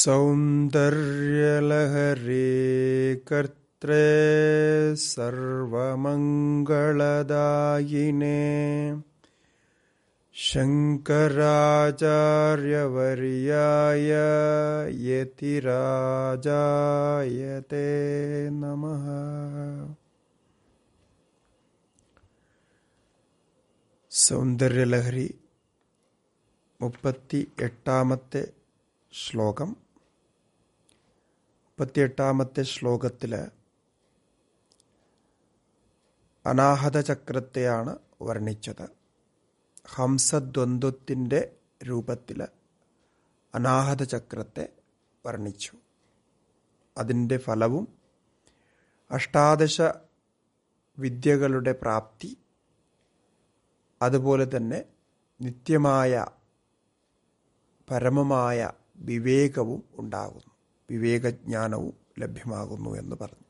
सौन्दर्यलहरे कर्त्रे सर्वमङ्गलदायिने शङ्कराचार्यवर्याय यतिराजायते नमः സൗന്ദര്യലഹരി മുപ്പത്തി എട്ടാമത്തെ ശ്ലോകം മുപ്പത്തിയെട്ടാമത്തെ ശ്ലോകത്തിൽ ചക്രത്തെയാണ് വർണ്ണിച്ചത് ഹംസദ്വന്ദ്വത്തിൻ്റെ രൂപത്തിൽ ചക്രത്തെ വർണ്ണിച്ചു അതിൻ്റെ ഫലവും അഷ്ടാദശ വിദ്യകളുടെ പ്രാപ്തി അതുപോലെ തന്നെ നിത്യമായ പരമമായ വിവേകവും ഉണ്ടാകുന്നു വിവേകജ്ഞാനവും ലഭ്യമാകുന്നു എന്ന് പറഞ്ഞു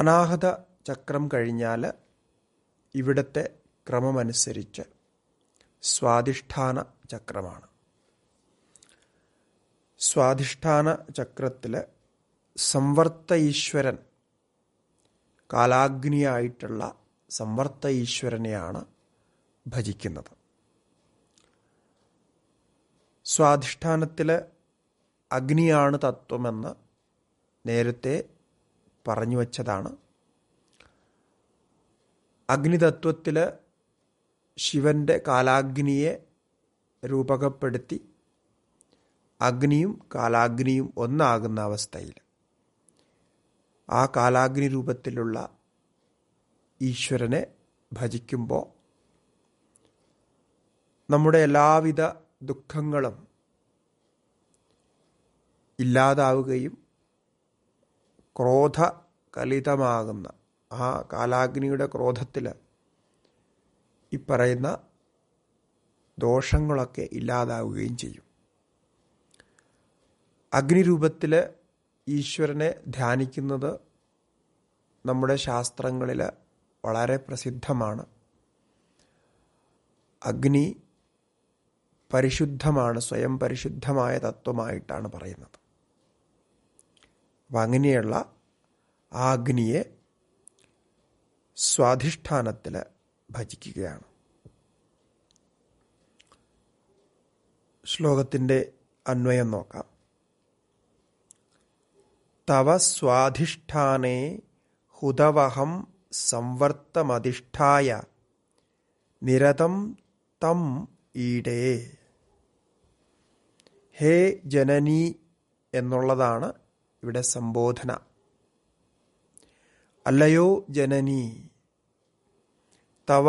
അനാഹത ചക്രം കഴിഞ്ഞാൽ ഇവിടത്തെ ക്രമമനുസരിച്ച് സ്വാധിഷ്ഠാന ചക്രമാണ് സ്വാധിഷ്ഠാന ചക്രത്തിൽ സംവർത്ത ഈശ്വരൻ കാലാഗ്നിയായിട്ടുള്ള സംവർത്ത ഈശ്വരനെയാണ് ഭജിക്കുന്നത് സ്വാധിഷ്ഠാനത്തിൽ അഗ്നിയാണ് തത്വമെന്ന് നേരത്തെ പറഞ്ഞു വച്ചതാണ് അഗ്നിതത്വത്തിൽ ശിവന്റെ കാലാഗ്നിയെ രൂപകപ്പെടുത്തി അഗ്നിയും കാലാഗ്നിയും ഒന്നാകുന്ന അവസ്ഥയിൽ ആ കാലാഗ്നി രൂപത്തിലുള്ള ഈശ്വരനെ ഭജിക്കുമ്പോൾ നമ്മുടെ എല്ലാവിധ ദുഃഖങ്ങളും ഇല്ലാതാവുകയും ക്രോധ കലിതമാകുന്ന ആ കാലാഗ്നിയുടെ ക്രോധത്തിൽ ഈ പറയുന്ന ദോഷങ്ങളൊക്കെ ഇല്ലാതാവുകയും ചെയ്യും അഗ്നിരൂപത്തിൽ ഈശ്വരനെ ധ്യാനിക്കുന്നത് നമ്മുടെ ശാസ്ത്രങ്ങളിൽ വളരെ പ്രസിദ്ധമാണ് അഗ്നി പരിശുദ്ധമാണ് സ്വയം പരിശുദ്ധമായ തത്വമായിട്ടാണ് പറയുന്നത് അപ്പം അങ്ങനെയുള്ള ആ അഗ്നിയെ സ്വാധിഷ്ഠാനത്തിൽ ഭജിക്കുകയാണ് ശ്ലോകത്തിൻ്റെ അന്വയം നോക്കാം തവ സ്വാധിഷ്ഠാനേ ഹുതവഹം സംവർത്തമധിഷ്ഠായ നിരതം തം ഈടേ ഹേ ജനനി എന്നുള്ളതാണ് ഇവിടെ സംബോധന അല്ലയോ ജനനി തവ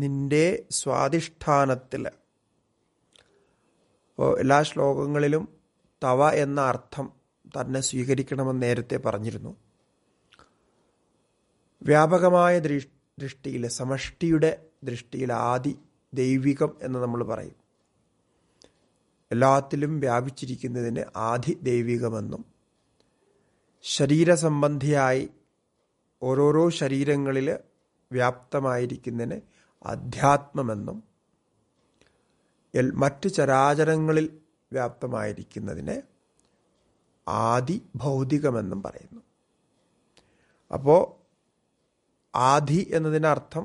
നിന്റെ സ്വാധിഷ്ഠാനത്തിൽ ഇപ്പോൾ എല്ലാ ശ്ലോകങ്ങളിലും തവ എന്ന അർത്ഥം തന്നെ സ്വീകരിക്കണമെന്ന് നേരത്തെ പറഞ്ഞിരുന്നു വ്യാപകമായ ദൃഷ്ടിയിൽ സമഷ്ടിയുടെ ദൃഷ്ടിയിൽ ആദി ദൈവികം എന്ന് നമ്മൾ പറയും എല്ലാത്തിലും വ്യാപിച്ചിരിക്കുന്നതിന് ആദി ദൈവികമെന്നും ശരീരസംബന്ധിയായി ഓരോരോ ശരീരങ്ങളിൽ വ്യാപ്തമായിരിക്കുന്നതിന് അധ്യാത്മമെന്നും മറ്റ് ചരാചരങ്ങളിൽ വ്യാപ്തമായിരിക്കുന്നതിന് ആദി ഭൗതികമെന്നും പറയുന്നു അപ്പോൾ ആദി എന്നതിനർത്ഥം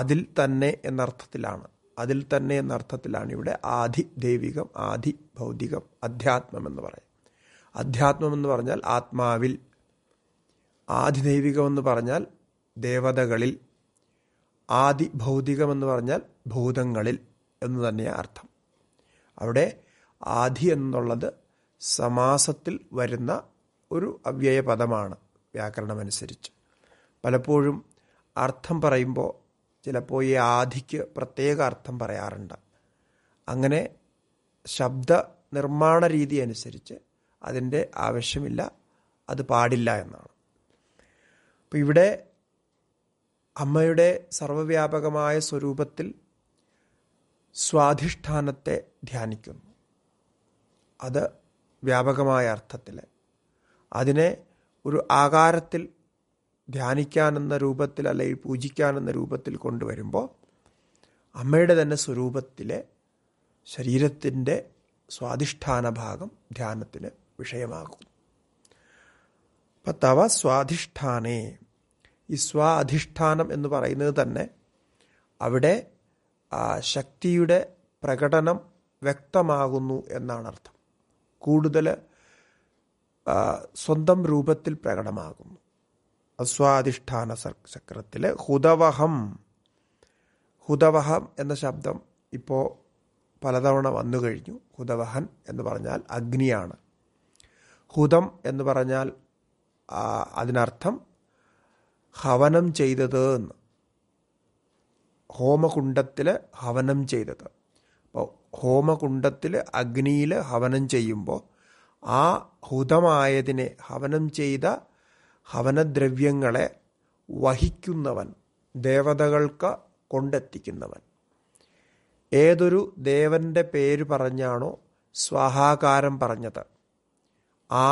അതിൽ തന്നെ എന്നർത്ഥത്തിലാണ് അതിൽ തന്നെ എന്നർത്ഥത്തിലാണ് ഇവിടെ ആദി ദൈവികം ആദി ഭൗതികം അധ്യാത്മം എന്ന് പറയുന്നത് അധ്യാത്മമെന്ന് പറഞ്ഞാൽ ആത്മാവിൽ ആധിദൈവികമെന്ന് പറഞ്ഞാൽ ദേവതകളിൽ ആദി ഭൗതികമെന്ന് പറഞ്ഞാൽ ഭൂതങ്ങളിൽ എന്ന് തന്നെയാണ് അർത്ഥം അവിടെ ആധി എന്നുള്ളത് സമാസത്തിൽ വരുന്ന ഒരു അവ്യയ പദമാണ് വ്യാകരണമനുസരിച്ച് പലപ്പോഴും അർത്ഥം പറയുമ്പോൾ ചിലപ്പോൾ ഈ ആധിക്ക് പ്രത്യേക അർത്ഥം പറയാറുണ്ട് അങ്ങനെ ശബ്ദ നിർമ്മാണ രീതി അനുസരിച്ച് അതിൻ്റെ ആവശ്യമില്ല അത് പാടില്ല എന്നാണ് അപ്പം ഇവിടെ അമ്മയുടെ സർവവ്യാപകമായ സ്വരൂപത്തിൽ സ്വാധിഷ്ഠാനത്തെ ധ്യാനിക്കുന്നു അത് വ്യാപകമായ അർത്ഥത്തിൽ അതിനെ ഒരു ആകാരത്തിൽ ധ്യാനിക്കാനെന്ന രൂപത്തിൽ അല്ലെങ്കിൽ പൂജിക്കാനെന്ന രൂപത്തിൽ കൊണ്ടുവരുമ്പോൾ അമ്മയുടെ തന്നെ സ്വരൂപത്തിലെ ശരീരത്തിൻ്റെ സ്വാധിഷ്ഠാന ഭാഗം ധ്യാനത്തിന് വിഷയമാകും അപ്പം തവ സ്വാധിഷ്ഠാനേ ഈ സ്വാധിഷ്ഠാനം എന്ന് പറയുന്നത് തന്നെ അവിടെ ആ ശക്തിയുടെ പ്രകടനം വ്യക്തമാകുന്നു എന്നാണ് അർത്ഥം കൂടുതൽ സ്വന്തം രൂപത്തിൽ പ്രകടമാകുന്നു അസ്വാധിഷ്ഠാന ചക്രത്തിൽ ഹുതവഹം ഹുതവഹം എന്ന ശബ്ദം ഇപ്പോൾ പലതവണ വന്നു കഴിഞ്ഞു ഹുതവഹൻ എന്ന് പറഞ്ഞാൽ അഗ്നിയാണ് ഹുതം എന്ന് പറഞ്ഞാൽ അതിനർത്ഥം ഹവനം ചെയ്തത് എന്ന് ഹോമകുണ്ടത്തിൽ ഹവനം ചെയ്തത് അപ്പോൾ ഹോമകുണ്ടത്തിൽ അഗ്നിയിൽ ഹവനം ചെയ്യുമ്പോൾ ആ ഹുതമായതിനെ ഹവനം ചെയ്ത ഹവനദ്രവ്യങ്ങളെ വഹിക്കുന്നവൻ ദേവതകൾക്ക് കൊണ്ടെത്തിക്കുന്നവൻ ഏതൊരു ദേവന്റെ പേര് പറഞ്ഞാണോ സ്വാഹാകാരം പറഞ്ഞത് ആ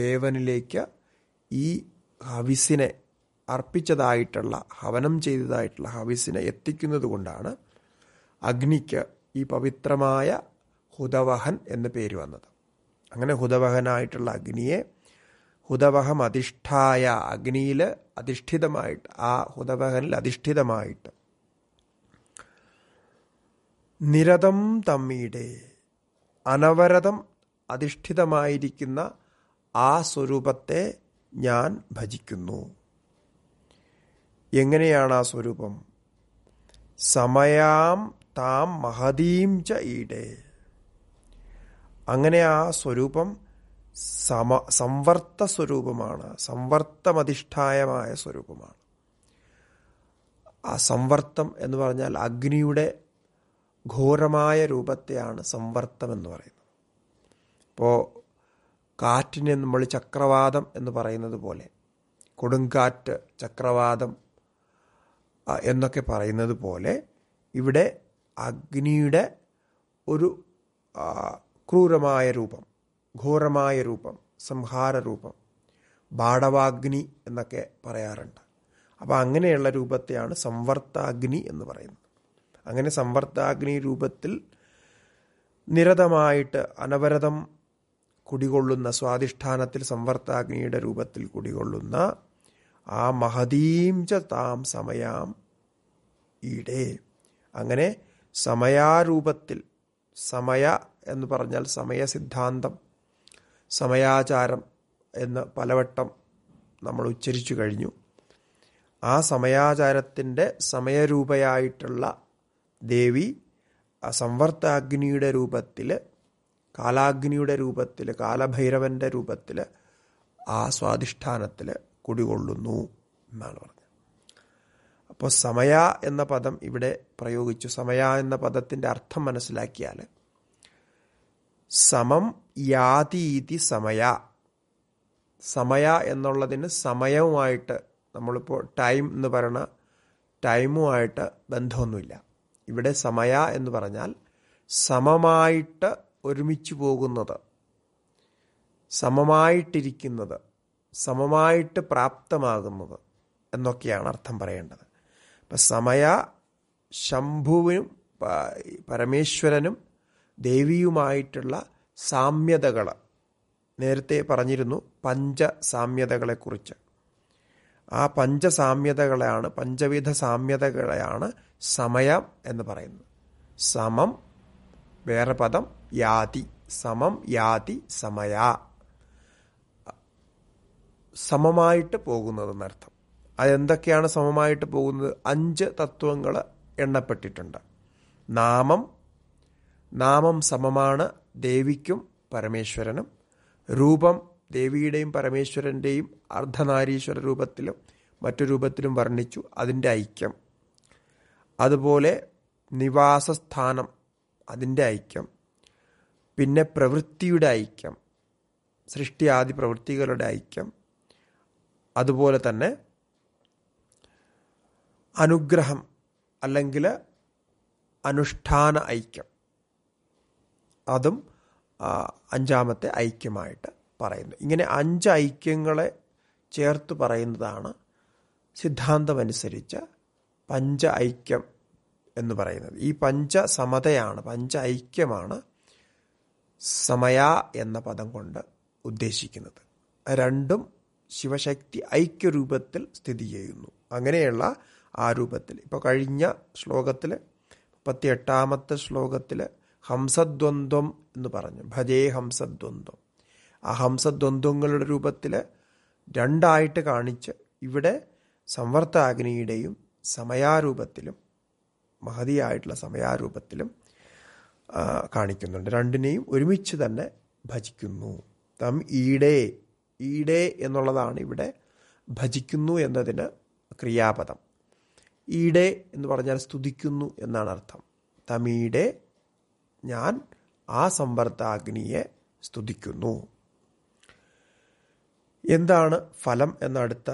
ദേവനിലേക്ക് ഈ ഹവിസിനെ അർപ്പിച്ചതായിട്ടുള്ള ഹവനം ചെയ്തതായിട്ടുള്ള ഹവിസിനെ എത്തിക്കുന്നത് കൊണ്ടാണ് അഗ്നിക്ക് ഈ പവിത്രമായ ഹുതവഹൻ എന്ന് പേര് വന്നത് അങ്ങനെ ഹുതവഹനായിട്ടുള്ള അഗ്നിയെ ഹുതവഹം അധിഷ്ഠായ അഗ്നിയിൽ അധിഷ്ഠിതമായിട്ട് ആ ഹുതവഹനിൽ അധിഷ്ഠിതമായിട്ട് നിരതം തമ്മിയുടെ അനവരതം അധിഷ്ഠിതമായിരിക്കുന്ന ആ സ്വരൂപത്തെ ഞാൻ ഭജിക്കുന്നു എങ്ങനെയാണ് ആ സ്വരൂപം സമയാം താം മഹതീം ച ഈടെ അങ്ങനെ ആ സ്വരൂപം സമ സംവർത്ത സ്വരൂപമാണ് സംവർത്തമധിഷ്ഠായമായ സ്വരൂപമാണ് ആ സംവർത്തം എന്ന് പറഞ്ഞാൽ അഗ്നിയുടെ ഘോരമായ രൂപത്തെയാണ് സംവർത്തം എന്ന് പറയുന്നത് ഇപ്പോൾ കാറ്റിനെ നമ്മൾ ചക്രവാതം എന്ന് പറയുന്നത് പോലെ കൊടുങ്കാറ്റ് ചക്രവാതം എന്നൊക്കെ പറയുന്നത് പോലെ ഇവിടെ അഗ്നിയുടെ ഒരു ക്രൂരമായ രൂപം ഘോരമായ രൂപം സംഹാര രൂപം ബാടവാഗ്നി എന്നൊക്കെ പറയാറുണ്ട് അപ്പോൾ അങ്ങനെയുള്ള രൂപത്തെയാണ് സംവർത്താഗ്നി എന്ന് പറയുന്നത് അങ്ങനെ സംവർത്താഗ്നി രൂപത്തിൽ നിരതമായിട്ട് അനവരതം കുടികൊള്ളുന്ന സ്വാധിഷ്ഠാനത്തിൽ സംവർത്താഗ്നിയുടെ രൂപത്തിൽ കുടികൊള്ളുന്ന ആ ച താം സമയാം ഈടെ അങ്ങനെ സമയാരൂപത്തിൽ സമയ എന്ന് പറഞ്ഞാൽ സമയ സിദ്ധാന്തം സമയാചാരം എന്ന് പലവട്ടം നമ്മൾ ഉച്ചരിച്ചു കഴിഞ്ഞു ആ സമയാചാരത്തിൻ്റെ സമയരൂപയായിട്ടുള്ള ദേവി സംവർത്താഗ്നിയുടെ രൂപത്തിൽ കാലാഗ്നിയുടെ രൂപത്തിൽ കാലഭൈരവന്റെ രൂപത്തിൽ ആ സ്വാധിഷ്ഠാനത്തിൽ കുടികൊള്ളുന്നു എന്നാണ് പറഞ്ഞത് അപ്പോൾ സമയ എന്ന പദം ഇവിടെ പ്രയോഗിച്ചു സമയ എന്ന പദത്തിൻ്റെ അർത്ഥം മനസ്സിലാക്കിയാൽ സമം യാതീതി സമയ സമയ എന്നുള്ളതിന് സമയവുമായിട്ട് നമ്മളിപ്പോൾ ടൈം എന്ന് പറയുന്ന ടൈമുമായിട്ട് ബന്ധമൊന്നുമില്ല ഇവിടെ സമയ എന്ന് പറഞ്ഞാൽ സമമായിട്ട് ഒരുമിച്ച് പോകുന്നത് സമമായിട്ടിരിക്കുന്നത് സമമായിട്ട് പ്രാപ്തമാകുന്നത് എന്നൊക്കെയാണ് അർത്ഥം പറയേണ്ടത് അപ്പം സമയ ശംഭുവിനും പരമേശ്വരനും ദേവിയുമായിട്ടുള്ള സാമ്യതകൾ നേരത്തെ പറഞ്ഞിരുന്നു പഞ്ച സാമ്യതകളെക്കുറിച്ച് ആ സാമ്യതകളെയാണ് പഞ്ചവിധ സാമ്യതകളെയാണ് സമയം എന്ന് പറയുന്നത് സമം വേറെ പദം യാതി സമം യാതി സമയ സമമായിട്ട് പോകുന്നതെന്നർത്ഥം അതെന്തൊക്കെയാണ് സമമായിട്ട് പോകുന്നത് അഞ്ച് തത്വങ്ങൾ എണ്ണപ്പെട്ടിട്ടുണ്ട് നാമം നാമം സമമാണ് ദേവിക്കും പരമേശ്വരനും രൂപം ദേവിയുടെയും പരമേശ്വരൻ്റെയും അർദ്ധനാരീശ്വര രൂപത്തിലും മറ്റു രൂപത്തിലും വർണ്ണിച്ചു അതിൻ്റെ ഐക്യം അതുപോലെ നിവാസസ്ഥാനം അതിൻ്റെ ഐക്യം പിന്നെ പ്രവൃത്തിയുടെ ഐക്യം സൃഷ്ടി ആദി പ്രവൃത്തികളുടെ ഐക്യം അതുപോലെ തന്നെ അനുഗ്രഹം അല്ലെങ്കിൽ അനുഷ്ഠാന ഐക്യം അതും അഞ്ചാമത്തെ ഐക്യമായിട്ട് പറയുന്നു ഇങ്ങനെ അഞ്ച് ഐക്യങ്ങളെ ചേർത്ത് പറയുന്നതാണ് സിദ്ധാന്തമനുസരിച്ച് പഞ്ച ഐക്യം എന്ന് പറയുന്നത് ഈ പഞ്ചസമതയാണ് പഞ്ച ഐക്യമാണ് സമയ എന്ന പദം കൊണ്ട് ഉദ്ദേശിക്കുന്നത് രണ്ടും ശിവശക്തി ഐക്യരൂപത്തിൽ സ്ഥിതി ചെയ്യുന്നു അങ്ങനെയുള്ള ആ രൂപത്തിൽ ഇപ്പോൾ കഴിഞ്ഞ ശ്ലോകത്തിൽ മുപ്പത്തി എട്ടാമത്തെ ശ്ലോകത്തിൽ ഹംസദ്വന്ദ്വം എന്ന് പറഞ്ഞു ഭജേ ഹംസദ്വന്ദ്വം ആ ഹംസദ്വന്ദ്വങ്ങളുടെ രൂപത്തിൽ രണ്ടായിട്ട് കാണിച്ച് ഇവിടെ സംവർത്താഗ്നിയുടെയും സമയാരൂപത്തിലും മഹതിയായിട്ടുള്ള സമയാരൂപത്തിലും കാണിക്കുന്നുണ്ട് രണ്ടിനെയും ഒരുമിച്ച് തന്നെ ഭജിക്കുന്നു തം ഈടേ ഈടേ എന്നുള്ളതാണ് ഇവിടെ ഭജിക്കുന്നു എന്നതിന് ക്രിയാപദം ഈടെ എന്ന് പറഞ്ഞാൽ സ്തുതിക്കുന്നു എന്നാണ് അർത്ഥം തമീടെ ഞാൻ ആ സമ്പർത്താഗ്നിയെ സ്തുതിക്കുന്നു എന്താണ് ഫലം എന്നടുത്ത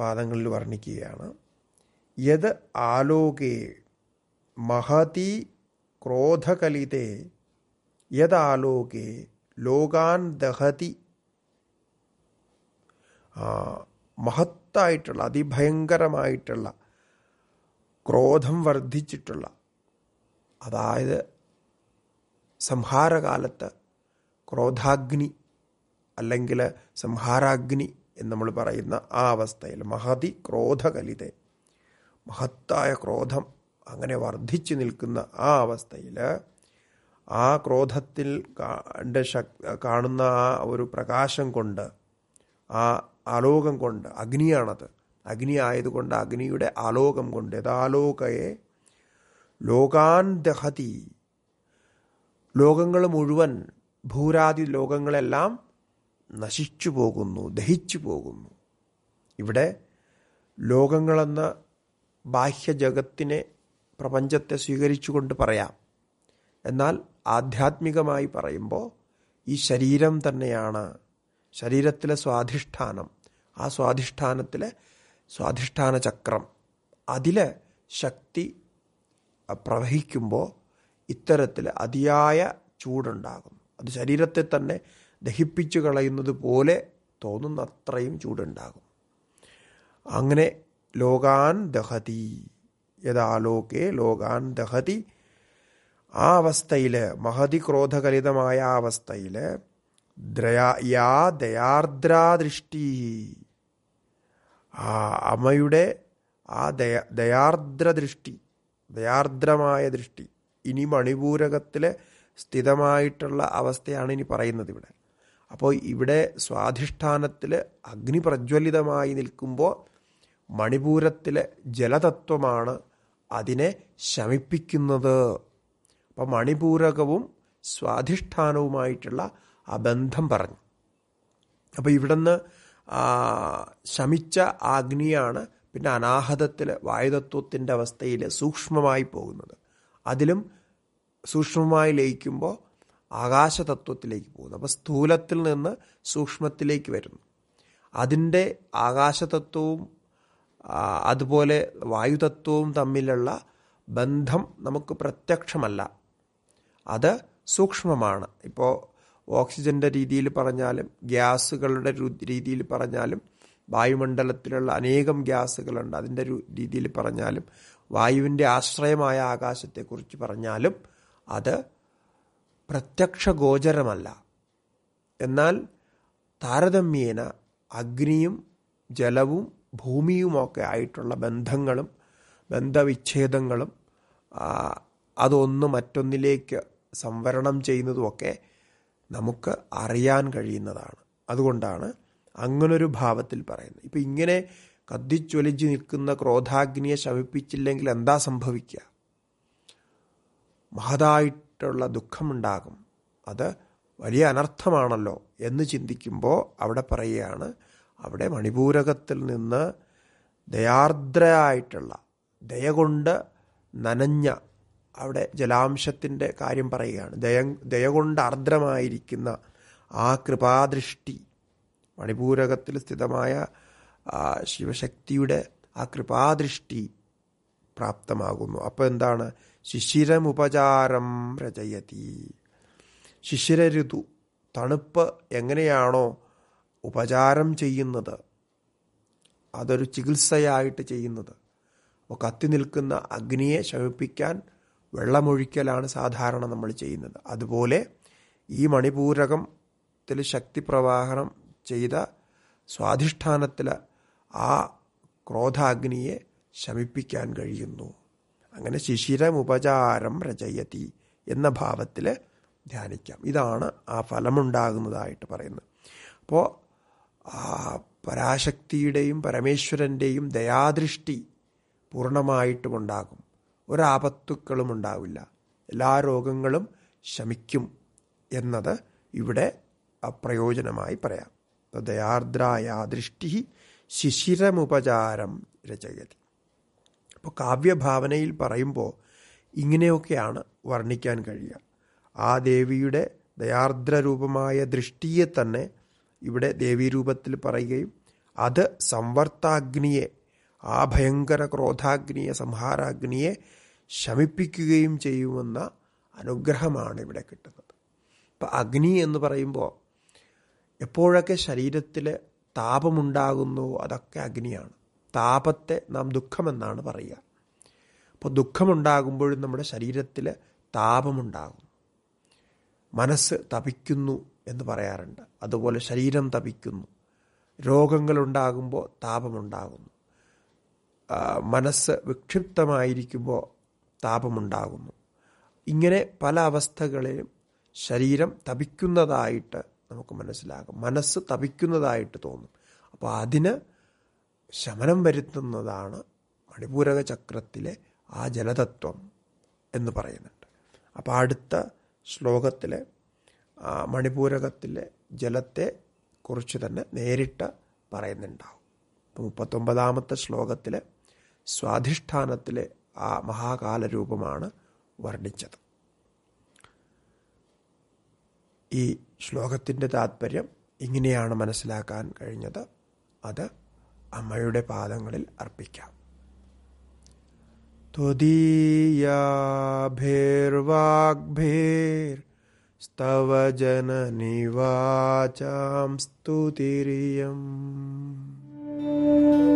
പാദങ്ങളിൽ വർണ്ണിക്കുകയാണ് യത് ആലോകേ മഹതി ക്രോധകലിതേ യദാലോകേ ലോകാൻ ദഹതി മഹത്തായിട്ടുള്ള അതിഭയങ്കരമായിട്ടുള്ള ക്രോധം വർദ്ധിച്ചിട്ടുള്ള അതായത് സംഹാരകാലത്ത് ക്രോധാഗ്നി അല്ലെങ്കിൽ സംഹാരാഗ്നി എന്ന് നമ്മൾ പറയുന്ന ആ അവസ്ഥയിൽ മഹതി ക്രോധകലിതെ മഹത്തായ ക്രോധം അങ്ങനെ വർദ്ധിച്ചു നിൽക്കുന്ന ആ അവസ്ഥയിൽ ആ ക്രോധത്തിൽ കാണുന്ന ആ ഒരു പ്രകാശം കൊണ്ട് ആ ആലോകം കൊണ്ട് അഗ്നിയാണത് അഗ്നി ആയതുകൊണ്ട് അഗ്നിയുടെ ആലോകം കൊണ്ട് യഥാലോകയെ ലോകാൻ ദഹതി ലോകങ്ങൾ മുഴുവൻ ഭൂരാതി ലോകങ്ങളെല്ലാം നശിച്ചു പോകുന്നു ദഹിച്ചു പോകുന്നു ഇവിടെ ലോകങ്ങളെന്ന ബാഹ്യ ജഗത്തിനെ പ്രപഞ്ചത്തെ സ്വീകരിച്ചുകൊണ്ട് പറയാം എന്നാൽ ആധ്യാത്മികമായി പറയുമ്പോൾ ഈ ശരീരം തന്നെയാണ് ശരീരത്തിലെ സ്വാധിഷ്ഠാനം ആ സ്വാധിഷ്ഠാനത്തിലെ സ്വാധിഷ്ഠാന ചക്രം അതിലെ ശക്തി പ്രവഹിക്കുമ്പോൾ ഇത്തരത്തിൽ അതിയായ ചൂടുണ്ടാകും അത് ശരീരത്തെ തന്നെ ദഹിപ്പിച്ചു കളയുന്നത് പോലെ തോന്നുന്ന അത്രയും ചൂടുണ്ടാകും അങ്ങനെ ലോകാൻ ദഹതി യഥാലോകെ ലോകാൻ ദഹതി ആ അവസ്ഥയിൽ മഹതി ക്രോധകലിതമായ ആ അവസ്ഥയിൽ യാ ദയാർദ്രാദൃഷ്ടി ആ അമ്മയുടെ ആ ദയ ദയാർദ്രദൃഷ്ടി ദയാർദ്രമായ ദൃഷ്ടി ഇനി മണിപൂരകത്തിലെ സ്ഥിതമായിട്ടുള്ള അവസ്ഥയാണ് ഇനി പറയുന്നത് ഇവിടെ അപ്പോൾ ഇവിടെ സ്വാധിഷ്ഠാനത്തിൽ അഗ്നി പ്രജ്വലിതമായി നിൽക്കുമ്പോൾ മണിപൂരത്തിലെ ജലതത്വമാണ് അതിനെ ശമിപ്പിക്കുന്നത് അപ്പം മണിപൂരകവും സ്വാധിഷ്ഠാനവുമായിട്ടുള്ള ആ ബന്ധം പറഞ്ഞു അപ്പോൾ ഇവിടുന്ന് ശമിച്ച ആഗ്നിയാണ് പിന്നെ അനാഹതത്തിൽ വായുതത്വത്തിൻ്റെ അവസ്ഥയിൽ സൂക്ഷ്മമായി പോകുന്നത് അതിലും സൂക്ഷ്മമായി ലയിക്കുമ്പോൾ ആകാശതത്വത്തിലേക്ക് പോകുന്നു അപ്പോൾ സ്ഥൂലത്തിൽ നിന്ന് സൂക്ഷ്മത്തിലേക്ക് വരുന്നു അതിൻ്റെ ആകാശതത്വവും അതുപോലെ വായുതത്വവും തമ്മിലുള്ള ബന്ധം നമുക്ക് പ്രത്യക്ഷമല്ല അത് സൂക്ഷ്മമാണ് ഇപ്പോൾ ഓക്സിജൻ്റെ രീതിയിൽ പറഞ്ഞാലും ഗ്യാസുകളുടെ രീതിയിൽ പറഞ്ഞാലും വായുമണ്ഡലത്തിലുള്ള അനേകം ഗ്യാസുകളുണ്ട് അതിൻ്റെ രീതിയിൽ പറഞ്ഞാലും വായുവിൻ്റെ ആശ്രയമായ ആകാശത്തെക്കുറിച്ച് പറഞ്ഞാലും അത് പ്രത്യക്ഷ ഗോചരമല്ല എന്നാൽ താരതമ്യേന അഗ്നിയും ജലവും ഭൂമിയുമൊക്കെ ആയിട്ടുള്ള ബന്ധങ്ങളും ബന്ധവിച്ഛേദങ്ങളും അതൊന്ന് മറ്റൊന്നിലേക്ക് സംവരണം ചെയ്യുന്നതുമൊക്കെ നമുക്ക് അറിയാൻ കഴിയുന്നതാണ് അതുകൊണ്ടാണ് അങ്ങനൊരു ഭാവത്തിൽ പറയുന്നത് ഇപ്പം ഇങ്ങനെ കത്തിച്ചൊലിച്ച് നിൽക്കുന്ന ക്രോധാഗ്നിയെ ശമിപ്പിച്ചില്ലെങ്കിൽ എന്താ സംഭവിക്കുക മഹതായിട്ടുള്ള ദുഃഖമുണ്ടാകും അത് വലിയ അനർത്ഥമാണല്ലോ എന്ന് ചിന്തിക്കുമ്പോൾ അവിടെ പറയുകയാണ് അവിടെ മണിപൂരകത്തിൽ നിന്ന് ദയാർദ്രയായിട്ടുള്ള ദയ കൊണ്ട് നനഞ്ഞ അവിടെ ജലാംശത്തിൻ്റെ കാര്യം പറയുകയാണ് ദയ ദയ കൊണ്ട് ആർദ്രമായിരിക്കുന്ന ആ കൃപാദൃഷ്ടി മണിപൂരകത്തിൽ സ്ഥിതമായ ശിവശക്തിയുടെ ആ കൃപാദൃഷ്ടി പ്രാപ്തമാകുന്നു അപ്പോൾ എന്താണ് ശിശിരമുപചാരം രചയതി ശിശിര ഋതു തണുപ്പ് എങ്ങനെയാണോ ഉപചാരം ചെയ്യുന്നത് അതൊരു ചികിത്സയായിട്ട് ചെയ്യുന്നത് അപ്പോൾ കത്തി നിൽക്കുന്ന അഗ്നിയെ ശമിപ്പിക്കാൻ വെള്ളമൊഴിക്കലാണ് സാധാരണ നമ്മൾ ചെയ്യുന്നത് അതുപോലെ ഈ മണിപൂരകത്തിൽ ശക്തി പ്രവാഹനം ചെയ്ത സ്വാധിഷ്ഠാനത്തിൽ ആ ക്രോധാഗ്നിയെ ശമിപ്പിക്കാൻ കഴിയുന്നു അങ്ങനെ ശിശിരമുപചാരം രചയതി എന്ന ഭാവത്തിൽ ധ്യാനിക്കാം ഇതാണ് ആ ഫലമുണ്ടാകുന്നതായിട്ട് പറയുന്നത് അപ്പോൾ ആ പരാശക്തിയുടെയും പരമേശ്വരൻ്റെയും ദയാദൃഷ്ടി പൂർണ്ണമായിട്ടും ഉണ്ടാകും ഒരാപത്തുക്കളും ഉണ്ടാവില്ല എല്ലാ രോഗങ്ങളും ശമിക്കും എന്നത് ഇവിടെ പ്രയോജനമായി പറയാം ദയാർദ്രായാ ദൃഷ്ടി ശിശിരമുപചാരം രചയതി അപ്പോൾ കാവ്യഭാവനയിൽ പറയുമ്പോൾ ഇങ്ങനെയൊക്കെയാണ് വർണ്ണിക്കാൻ കഴിയുക ആ ദേവിയുടെ ദയാർദ്രരൂപമായ ദൃഷ്ടിയെ തന്നെ ഇവിടെ ദേവീരൂപത്തിൽ പറയുകയും അത് സംവർത്താഗ്നിയെ ആ ഭയങ്കര ക്രോധാഗ്നിയെ സംഹാരാഗ്നിയെ ശമിപ്പിക്കുകയും ചെയ്യുമെന്ന അനുഗ്രഹമാണ് ഇവിടെ കിട്ടുന്നത് അപ്പം അഗ്നി എന്ന് പറയുമ്പോൾ എപ്പോഴൊക്കെ ശരീരത്തിൽ താപമുണ്ടാകുന്നു അതൊക്കെ അഗ്നിയാണ് താപത്തെ നാം ദുഃഖമെന്നാണ് പറയുക അപ്പോൾ ദുഃഖമുണ്ടാകുമ്പോഴും നമ്മുടെ ശരീരത്തിൽ താപമുണ്ടാകും മനസ്സ് തപിക്കുന്നു എന്ന് പറയാറുണ്ട് അതുപോലെ ശരീരം തപിക്കുന്നു രോഗങ്ങളുണ്ടാകുമ്പോൾ താപമുണ്ടാകുന്നു മനസ്സ് വിക്ഷിപ്തമായിരിക്കുമ്പോൾ താപമുണ്ടാകുന്നു ഇങ്ങനെ പല അവസ്ഥകളിലും ശരീരം തപിക്കുന്നതായിട്ട് നമുക്ക് മനസ്സിലാകും മനസ്സ് തപിക്കുന്നതായിട്ട് തോന്നും അപ്പോൾ അതിന് ശമനം വരുത്തുന്നതാണ് മണിപൂരക ചക്രത്തിലെ ആ ജലതത്വം എന്ന് പറയുന്നുണ്ട് അപ്പോൾ അടുത്ത ശ്ലോകത്തിലെ ആ മണിപൂരകത്തിലെ ജലത്തെ കുറിച്ച് തന്നെ നേരിട്ട് പറയുന്നുണ്ടാവും മുപ്പത്തൊമ്പതാമത്തെ ശ്ലോകത്തിലെ സ്വാധിഷ്ഠാനത്തിലെ ആ മഹാകാലരൂപമാണ് വർണ്ണിച്ചത് ഈ ശ്ലോകത്തിൻ്റെ താത്പര്യം ഇങ്ങനെയാണ് മനസ്സിലാക്കാൻ കഴിഞ്ഞത് അത് അമ്മയുടെ പാദങ്ങളിൽ അർപ്പിക്കാം ത്വദീയാഭേർവാഗ്ഭേർ स्तव जननि स्तुतिरियम्